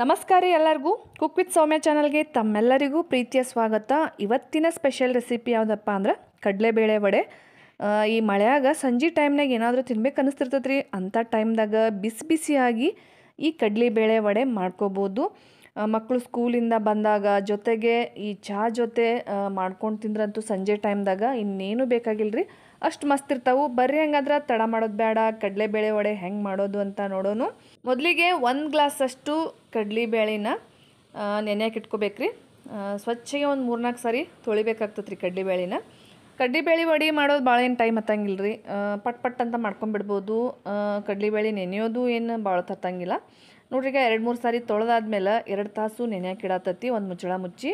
ನಮಸ್ಕಾರ ಎಲ್ಲರಿಗೂ cook with ಸೌಮ್ಯ ಚಾನಲ್ಗೆ ತಮ್ಮೆಲ್ಲರಿಗೂ ಪ್ರೀತಿಯ ಸ್ವಾಗತ ಇವತ್ತಿನ ಸ್ಪೆಷಲ್ ರೆಸಿಪಿ ಯಾವುದಪ್ಪ ಅಂದ್ರೆ ಕಡಲೆಬೇಳೆ ವಡೆ ಈ ಮಳೆಯಾಗ ಸಂಜೆ ಟೈಮ್ನಾಗ ಏನಾದರೂ ತಿನ್ಬೇಕು ಅನಿಸ್ತಿರ್ತೈತೆ ರೀ ಅಂಥ ಟೈಮ್ದಾಗ ಬಿಸಿ ಬಿಸಿಯಾಗಿ ಈ ಕಡಲೆಬೇಳೆ ವಡೆ ಮಾಡ್ಕೋಬೋದು ಮಕ್ಕಳು ಸ್ಕೂಲಿಂದ ಬಂದಾಗ ಜೊತೆಗೆ ಈ ಚಹಾ ಜೊತೆ ಮಾಡ್ಕೊಂಡು ತಿಂದ್ರಂತೂ ಸಂಜೆ ಟೈಮ್ದಾಗ ಇನ್ನೇನು ಬೇಕಾಗಿಲ್ಲ ರೀ ಅಷ್ಟು ಮಸ್ತ್ ಇರ್ತಾವು ಬರ್ರಿ ಹಂಗಾದ್ರೆ ತಡ ಮಾಡೋದು ಬೇಡ ಕಡಲೆಬೇಳೆ ವಡೆ ಹೆಂಗೆ ಮಾಡೋದು ಅಂತ ನೋಡೋನು ಮೊದಲಿಗೆ ಒಂದು ಗ್ಲಾಸಷ್ಟು ಕಡಲೆಬೇಳೆನ ನೆನೆಯಕ್ಕೆ ಇಟ್ಕೋಬೇಕು ರೀ ಸ್ವಚ್ಛಗೆ ಒಂದು ಮೂರ್ನಾಲ್ಕು ಸಾರಿ ತೊಳಿಬೇಕಾಗ್ತದೆ ರೀ ಕಡ್ಲೆಬೇಳೆನ ಬೇಳೆ ವಡೆ ಮಾಡೋದು ಭಾಳ ಏನು ಟೈಮ್ ಹತ್ತಂಗಿಲ್ಲ ರೀ ಪಟ್ ಪಟ್ ಅಂತ ಮಾಡ್ಕೊಂಬಿಡ್ಬೋದು ಬೇಳೆ ನೆನೆಯೋದು ಏನು ಭಾಳ ತತ್ತಂಗಿಲ್ಲ ನೋಡ್ರಿಗ ಎರಡು ಮೂರು ಸಾರಿ ತೊಳೆದಾದ್ಮೇಲೆ ಎರಡು ತಾಸು ನೆನೆಯಾಕಿಡಾತತಿ ಒಂದು ಮುಚ್ಚಳ ಮುಚ್ಚಿ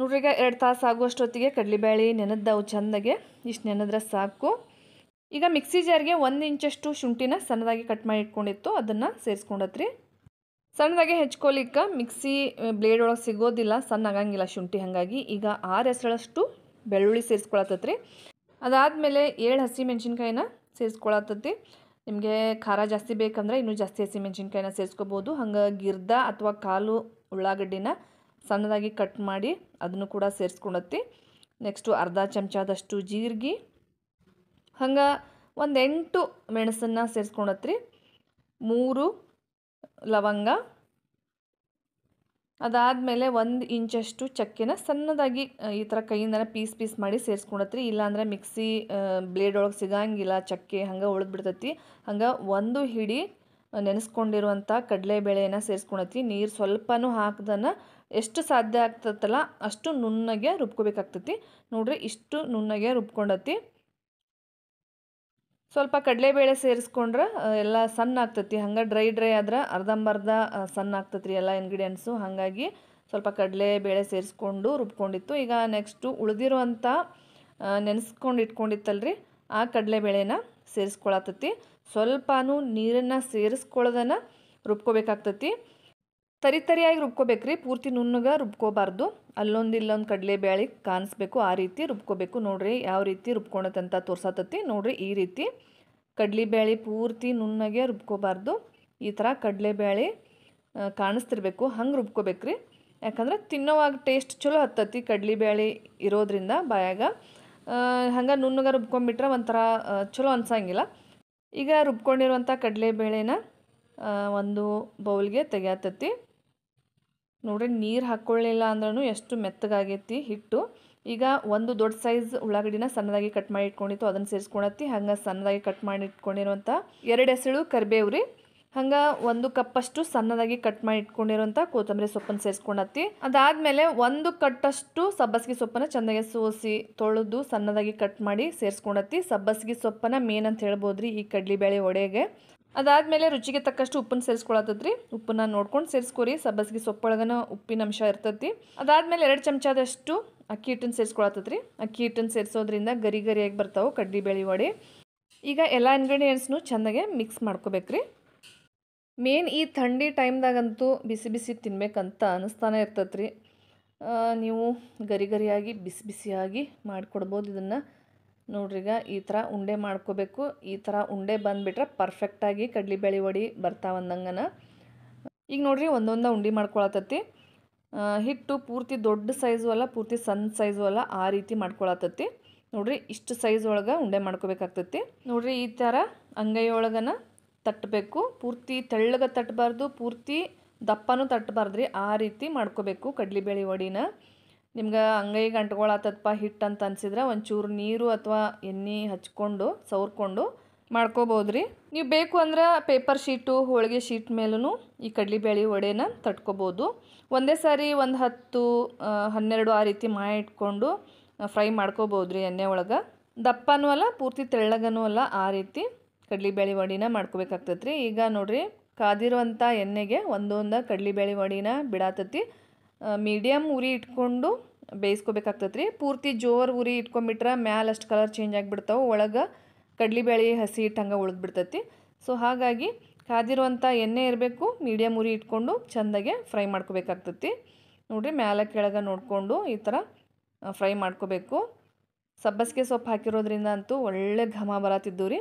ನೋಡ್ರಿಗ ಎರಡು ತಾಸು ಆಗುವಷ್ಟೊತ್ತಿಗೆ ಕಡಲೆಬೇಳೆ ನೆನೆದ್ದವು ಚೆಂದಾಗೆ ಇಷ್ಟು ನೆನೆದ್ರೆ ಸಾಕು ಈಗ ಮಿಕ್ಸಿ ಜಾರ್ಗೆ ಒಂದು ಇಂಚಷ್ಟು ಶುಂಠಿನ ಸಣ್ಣದಾಗಿ ಕಟ್ ಮಾಡಿ ಇಟ್ಕೊಂಡಿತ್ತು ಅದನ್ನು ಸೇರಿಸ್ಕೊಂಡತ್ರಿ ಸಣ್ಣದಾಗೆ ಹೆಚ್ಕೊಲಿಕ್ಕೆ ಮಿಕ್ಸಿ ಬ್ಲೇಡ್ ಒಳಗೆ ಸಿಗೋದಿಲ್ಲ ಸಣ್ಣ ಆಗಂಗಿಲ್ಲ ಶುಂಠಿ ಹಾಗಾಗಿ ಈಗ ಆರು ಹೆಸರಷ್ಟು ಬೆಳ್ಳುಳ್ಳಿ ಸೇರಿಸ್ಕೊಳತ್ತತ್ರಿ ಅದಾದಮೇಲೆ ಏಳು ಹಸಿ ಮೆಣಸಿನ್ಕಾಯಿನ ಸೇರಿಸ್ಕೊಳತ್ತತಿ ನಿಮಗೆ ಖಾರ ಜಾಸ್ತಿ ಬೇಕಂದ್ರೆ ಇನ್ನೂ ಜಾಸ್ತಿ ಹಸಿಮೆಣ್ಸಿನ್ಕಾಯಿನ ಸೇರಿಸ್ಕೋಬೋದು ಹಂಗೆ ಗಿರ್ದ ಅಥವಾ ಕಾಲು ಉಳ್ಳಾಗಡ್ಡಿನ ಸಣ್ಣದಾಗಿ ಕಟ್ ಮಾಡಿ ಅದನ್ನು ಕೂಡ ಸೇರಿಸ್ಕೊಳತ್ತಿ ನೆಕ್ಸ್ಟು ಅರ್ಧ ಚಮಚದಷ್ಟು ಜೀರಿಗೆ ಹಂಗೆ ಒಂದು ಎಂಟು ಮೆಣಸನ್ನು ಸೇರಿಸ್ಕೊಂಡತ್ರಿ ಮೂರು ಲವಂಗ ಅದಾದಮೇಲೆ ಒಂದು ಇಂಚಷ್ಟು ಚಕ್ಕೆನ ಸಣ್ಣದಾಗಿ ಈ ಥರ ಕೈಯಿಂದನೇ ಪೀಸ್ ಪೀಸ್ ಮಾಡಿ ಸೇರಿಸ್ಕೊಂಡತ್ರಿ ಇಲ್ಲಾಂದರೆ ಮಿಕ್ಸಿ ಬ್ಲೇಡ್ ಒಳಗೆ ಸಿಗಂಗಿಲ್ಲ ಚಕ್ಕೆ ಹಂಗೆ ಉಳಿದ್ಬಿಡ್ತೈತಿ ಹಂಗೆ ಒಂದು ಹಿಡಿ ನೆನೆಸ್ಕೊಂಡಿರುವಂಥ ಕಡಲೆಬೇಳೆನ ಸೇರಿಸ್ಕೊಳತ್ತಿ ನೀರು ಸ್ವಲ್ಪನೂ ಹಾಕದನ ಎಷ್ಟು ಸಾಧ್ಯ ಆಗ್ತತ್ತಲ್ಲ ಅಷ್ಟು ನುಣ್ಣಗೆ ರುಬ್ಕೋಬೇಕಾಗ್ತೈತಿ ನೋಡ್ರಿ ಇಷ್ಟು ನುಣ್ಣಗೆ ರುಬ್ಕೊಂಡತಿ ಸ್ವಲ್ಪ ಕಡಲೆಬೇಳೆ ಸೇರಿಸ್ಕೊಂಡ್ರೆ ಎಲ್ಲ ಸಣ್ಣ ಆಗ್ತತಿ ಹಂಗೆ ಡ್ರೈ ಡ್ರೈ ಆದ್ರೆ ಅರ್ಧಂಬರ್ಧ ಸಣ್ಣ ಆಗ್ತೈತಿ ಎಲ್ಲ ಇಂಗ್ರೀಡಿಯೆಂಟ್ಸು ಹಾಗಾಗಿ ಸ್ವಲ್ಪ ಕಡಲೆ ಬೇಳೆ ಸೇರಿಸ್ಕೊಂಡು ರುಬ್ಕೊಂಡಿತ್ತು ಈಗ ನೆಕ್ಸ್ಟು ಉಳಿದಿರುವಂಥ ನೆನೆಸ್ಕೊಂಡು ಇಟ್ಕೊಂಡಿತ್ತಲ್ರಿ ಆ ಕಡಲೆಬೇಳೆನ ಸೇರಿಸ್ಕೊಳತತಿ ಸ್ವಲ್ಪನೂ ನೀರನ್ನು ಸೇರಿಸ್ಕೊಳ್ಳೋದನ್ನು ರುಬ್ಕೋಬೇಕಾಗ್ತತಿ ತರಿ ತರಿಯಾಗಿ ರುಬ್ಕೋಬೇಕು ರೀ ಪೂರ್ತಿ ನುಣ್ಣಗೆ ರುಬ್ಕೋಬಾರ್ದು ಅಲ್ಲೊಂದು ಇಲ್ಲೊಂದು ಕಡಲೆಬೇಳೆ ಕಾಣಿಸ್ಬೇಕು ಆ ರೀತಿ ರುಬ್ಕೋಬೇಕು ನೋಡಿರಿ ಯಾವ ರೀತಿ ರುಬ್ಕೊಳತ್ತಂತ ತೋರ್ಸತತ್ತಿ ನೋಡಿರಿ ಈ ರೀತಿ ಕಡಲೆಬೇಳೆ ಪೂರ್ತಿ ನುಣ್ಣಗೆ ರುಬ್ಕೋಬಾರ್ದು ಈ ಥರ ಕಡಲೆಬೇಳೆ ಕಾಣಿಸ್ತಿರ್ಬೇಕು ಹಂಗೆ ರುಬ್ಕೋಬೇಕು ರೀ ಯಾಕಂದ್ರೆ ತಿನ್ನೋವಾಗ ಟೇಸ್ಟ್ ಚಲೋ ಹತ್ತತಿ ಬೇಳೆ ಇರೋದ್ರಿಂದ ಬಾಯಾಗ ಹಂಗೆ ನುಣ್ಣಗೆ ರುಬ್ಕೊಂಬಿಟ್ರೆ ಒಂಥರ ಚಲೋ ಅನ್ಸಂಗಿಲ್ಲ ಈಗ ರುಬ್ಕೊಂಡಿರುವಂಥ ಕಡಲೆಬೇಳೆನ ಒಂದು ಬೌಲ್ಗೆ ತೆಗೆಯತ್ತತ್ತಿ ನೋಡ್ರಿ ನೀರು ಹಾಕ್ಕೊಳ್ಳಿಲ್ಲ ಅಂದ್ರೂ ಎಷ್ಟು ಮೆತ್ತಗಾಗೈತಿ ಹಿಟ್ಟು ಈಗ ಒಂದು ದೊಡ್ಡ ಸೈಜ್ ಉಳ್ಳಾಗಡ್ಡಿನ ಸಣ್ಣದಾಗಿ ಕಟ್ ಮಾಡಿ ಇಟ್ಕೊಂಡಿತ್ತು ಅದನ್ನು ಸೇರಿಸ್ಕೊಳತ್ತಿ ಹಂಗೆ ಸಣ್ಣದಾಗಿ ಕಟ್ ಮಾಡಿ ಇಟ್ಕೊಂಡಿರುವಂಥ ಎರಡು ಎಸಳು ಕರಿಬೇವು ರೀ ಹಂಗೆ ಒಂದು ಕಪ್ಪಷ್ಟು ಸಣ್ಣದಾಗಿ ಕಟ್ ಮಾಡಿ ಇಟ್ಕೊಂಡಿರುವಂಥ ಕೊತ್ತಂಬರಿ ಸೊಪ್ಪನ್ನು ಸೇರಿಸ್ಕೊಂಡತ್ತಿ ಅದಾದಮೇಲೆ ಒಂದು ಕಟ್ಟಷ್ಟು ಸಬ್ಬಸಿಗೆ ಸೊಪ್ಪನ್ನು ಚೆನ್ನಾಗಿ ಸೋಸಿ ತೊಳೆದು ಸಣ್ಣದಾಗಿ ಕಟ್ ಮಾಡಿ ಸೇರಿಸ್ಕೊಂಡತ್ತಿ ಸಬ್ಬಸಿಗೆ ಸೊಪ್ಪನ್ನು ಮೇನ್ ಅಂತ ಹೇಳ್ಬೋದು ರೀ ಈ ಕಡ್ಲಿಬೇಳೆ ಒಡೆಗೆ ಅದಾದಮೇಲೆ ರುಚಿಗೆ ತಕ್ಕಷ್ಟು ಉಪ್ಪನ್ನು ಸೇರಿಸ್ಕೊಳತ್ತದ್ರಿ ಉಪ್ಪನ್ನ ನೋಡ್ಕೊಂಡು ಸೇರಿಸ್ಕೊರಿ ಸಬ್ಬಸ್ಗೆ ಸೊಪ್ಪೊಳಗನ ಉಪ್ಪಿನ ಅಂಶ ಇರ್ತೈತಿ ಅದಾದಮೇಲೆ ಎರಡು ಚಮಚದಷ್ಟು ಅಕ್ಕಿ ಹಿಟ್ಟನ್ನು ಸೇರಿಸ್ಕೊಳತ್ತದ್ರಿ ಅಕ್ಕಿ ಹಿಟ್ಟನ್ನು ಸೇರಿಸೋದ್ರಿಂದ ಗರಿ ಗರಿಯಾಗಿ ಬರ್ತಾವೆ ಕಡ್ಡಿ ಬೇಳೆ ವಡೆ ಈಗ ಎಲ್ಲ ಇಂಗ್ರೀಡಿಯೆಂಟ್ಸ್ನು ಚೆನ್ನಾಗೆ ಮಿಕ್ಸ್ ರೀ ಮೇನ್ ಈ ಥಂಡಿ ಟೈಮ್ದಾಗಂತೂ ಬಿಸಿ ಬಿಸಿ ತಿನ್ಬೇಕಂತ ಅನಿಸ್ತಾನೆ ಇರ್ತೈತ್ರಿ ನೀವು ಗರಿ ಗರಿಯಾಗಿ ಬಿಸಿ ಬಿಸಿಯಾಗಿ ಮಾಡಿಕೊಡ್ಬೋದು ಇದನ್ನು ನೋಡ್ರಿಗ ಈ ಥರ ಉಂಡೆ ಮಾಡ್ಕೋಬೇಕು ಈ ಥರ ಉಂಡೆ ಬಂದುಬಿಟ್ರೆ ಪರ್ಫೆಕ್ಟಾಗಿ ಬೇಳೆ ಒಡಿ ಬರ್ತಾವ ಅಂದಂಗನ ಈಗ ನೋಡ್ರಿ ಒಂದೊಂದು ಉಂಡೆ ಮಾಡ್ಕೊಳತತ್ತಿ ಹಿಟ್ಟು ಪೂರ್ತಿ ದೊಡ್ಡ ಸೈಜು ಅಲ್ಲ ಪೂರ್ತಿ ಸಣ್ಣ ಸೈಜು ಅಲ್ಲ ಆ ರೀತಿ ಮಾಡ್ಕೊಳತತ್ತಿ ನೋಡ್ರಿ ಇಷ್ಟು ಸೈಜ್ ಒಳಗೆ ಉಂಡೆ ಮಾಡ್ಕೋಬೇಕಾಗ್ತತಿ ನೋಡ್ರಿ ಈ ಥರ ಅಂಗೈಯೊಳಗನ ತಟ್ಟಬೇಕು ಪೂರ್ತಿ ತೆಳ್ಳಗೆ ತಟ್ಟಬಾರ್ದು ಪೂರ್ತಿ ದಪ್ಪನೂ ತಟ್ಟಬಾರ್ದ್ರಿ ಆ ರೀತಿ ಮಾಡ್ಕೋಬೇಕು ಬೇಳೆ ಒಡಿನ ನಿಮ್ಗೆ ಅಂಗೈಗೆ ಅಂಟ್ಕೊಳತ್ತದಪ್ಪ ಹಿಟ್ಟು ಅಂತ ಅನ್ಸಿದ್ರೆ ಒಂಚೂರು ನೀರು ಅಥವಾ ಎಣ್ಣೆ ಹಚ್ಕೊಂಡು ಸವರ್ಕೊಂಡು ಮಾಡ್ಕೋಬೋದು ರೀ ನೀವು ಬೇಕು ಅಂದ್ರೆ ಪೇಪರ್ ಶೀಟು ಹೋಳಿಗೆ ಶೀಟ್ ಮೇಲೂ ಈ ಕಡಲೆಬೇಳೆ ವಡೆನ ತಟ್ಕೋಬೋದು ಒಂದೇ ಸಾರಿ ಒಂದು ಹತ್ತು ಹನ್ನೆರಡು ಆ ರೀತಿ ಇಟ್ಕೊಂಡು ಫ್ರೈ ಮಾಡ್ಕೋಬೋದು ರೀ ಎಣ್ಣೆ ಒಳಗೆ ದಪ್ಪನೂ ಅಲ್ಲ ಪೂರ್ತಿ ತೆಳ್ಳಗನೂ ಅಲ್ಲ ಆ ರೀತಿ ಕಡಲೆಬೇಳೆ ವಡಿನ ಮಾಡ್ಕೋಬೇಕಾಗ್ತೈತೆ ರೀ ಈಗ ನೋಡಿರಿ ಕಾದಿರುವಂಥ ಎಣ್ಣೆಗೆ ಒಂದೊಂದು ಕಡಲೆಬೇಳೆ ವಡಿನ ಬಿಡಾತತಿ ಮೀಡಿಯಮ್ ಉರಿ ಇಟ್ಕೊಂಡು ಬೇಯಿಸ್ಕೋಬೇಕಾಗ್ತತ್ರಿ ಪೂರ್ತಿ ಜೋರು ಉರಿ ಇಟ್ಕೊಂಬಿಟ್ರೆ ಮ್ಯಾಲ ಅಷ್ಟು ಕಲರ್ ಚೇಂಜ್ ಆಗಿಬಿಡ್ತಾವೆ ಒಳಗೆ ಕಡ್ಲಿಬೇಳೆ ಹಸಿ ಇಟ್ಟು ಹಂಗೆ ಉಳಿದ್ಬಿಡ್ತೈತಿ ಸೊ ಹಾಗಾಗಿ ಕಾದಿರುವಂಥ ಎಣ್ಣೆ ಇರಬೇಕು ಮೀಡಿಯಮ್ ಉರಿ ಇಟ್ಕೊಂಡು ಚೆಂದಾಗೆ ಫ್ರೈ ಮಾಡ್ಕೋಬೇಕಾಗ್ತತಿ ನೋಡಿರಿ ಮ್ಯಾಲ ಕೆಳಗೆ ನೋಡಿಕೊಂಡು ಈ ಥರ ಫ್ರೈ ಮಾಡ್ಕೋಬೇಕು ಸಬ್ಬಸಿಗೆ ಸೊಪ್ಪು ಹಾಕಿರೋದ್ರಿಂದ ಅಂತೂ ಒಳ್ಳೆ ಘಮ ಬರತ್ತಿದ್ದು ರೀ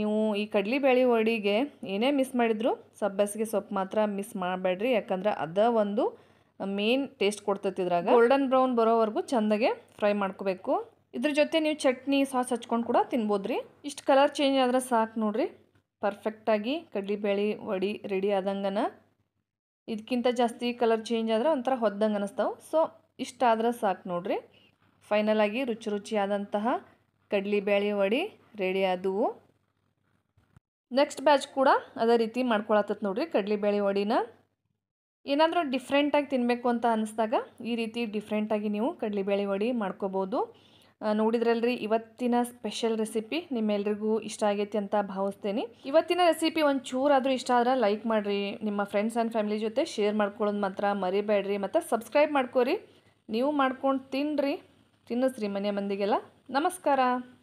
ನೀವು ಈ ಬೇಳೆ ಒಡಿಗೆ ಏನೇ ಮಿಸ್ ಮಾಡಿದ್ರು ಸಬ್ಬಸಿಗೆ ಸೊಪ್ಪು ಮಾತ್ರ ಮಿಸ್ ಮಾಡಬೇಡ್ರಿ ಯಾಕಂದ್ರೆ ಅದ ಒಂದು ಮೇನ್ ಟೇಸ್ಟ್ ಕೊಡ್ತೈತಿ ಇದ್ರಾಗ ಗೋಲ್ಡನ್ ಬ್ರೌನ್ ಬರೋವರೆಗೂ ಚೆಂದಾಗೆ ಫ್ರೈ ಮಾಡ್ಕೋಬೇಕು ಇದ್ರ ಜೊತೆ ನೀವು ಚಟ್ನಿ ಸಾಸ್ ಹಚ್ಕೊಂಡು ಕೂಡ ತಿನ್ಬೋದ್ರಿ ಇಷ್ಟು ಕಲರ್ ಚೇಂಜ್ ಆದ್ರೆ ಸಾಕು ನೋಡ್ರಿ ಪರ್ಫೆಕ್ಟಾಗಿ ಕಡ್ಲಿಬೇಳೆ ವಡಿ ರೆಡಿ ಆದಂಗನ ಇದಕ್ಕಿಂತ ಜಾಸ್ತಿ ಕಲರ್ ಚೇಂಜ್ ಆದರೆ ಒಂಥರ ಹೊದ್ದಂಗೆ ಅನ್ನಿಸ್ತಾವೆ ಸೊ ಇಷ್ಟಾದ್ರೆ ಸಾಕು ನೋಡ್ರಿ ಫೈನಲಾಗಿ ರುಚಿ ರುಚಿಯಾದಂತಹ ಕಡ್ಲಿಬೇಳೆ ವಡಿ ರೆಡಿ ಆದವು ನೆಕ್ಸ್ಟ್ ಬ್ಯಾಚ್ ಕೂಡ ಅದೇ ರೀತಿ ಮಾಡ್ಕೊಳತ್ತ ನೋಡ್ರಿ ಕಡ್ಲಿಬೇಳೆ ವಡಿನ ಏನಾದರೂ ಡಿಫ್ರೆಂಟಾಗಿ ತಿನ್ನಬೇಕು ಅಂತ ಅನಿಸ್ದಾಗ ಈ ರೀತಿ ಡಿಫ್ರೆಂಟಾಗಿ ನೀವು ಕಡಲೆಬೇಳೆ ವಡೆ ಮಾಡ್ಕೋಬೋದು ನೋಡಿದ್ರಲ್ರಿ ಇವತ್ತಿನ ಸ್ಪೆಷಲ್ ರೆಸಿಪಿ ನಿಮ್ಮೆಲ್ರಿಗೂ ಇಷ್ಟ ಆಗೈತಿ ಅಂತ ಭಾವಿಸ್ತೇನೆ ಇವತ್ತಿನ ರೆಸಿಪಿ ಒಂದು ಚೂರಾದರೂ ಇಷ್ಟ ಆದ್ರೆ ಲೈಕ್ ಮಾಡಿರಿ ನಿಮ್ಮ ಫ್ರೆಂಡ್ಸ್ ಆ್ಯಂಡ್ ಫ್ಯಾಮಿಲಿ ಜೊತೆ ಶೇರ್ ಮಾಡ್ಕೊಳ್ಳೋದು ಮಾತ್ರ ಮರಿಬೇಡ್ರಿ ಮತ್ತು ಸಬ್ಸ್ಕ್ರೈಬ್ ಮಾಡ್ಕೋರಿ ನೀವು ಮಾಡ್ಕೊಂಡು ತಿನ್ನಿರಿ ತಿನ್ನಿಸ್ರಿ ಮನೆ ಮಂದಿಗೆಲ್ಲ ನಮಸ್ಕಾರ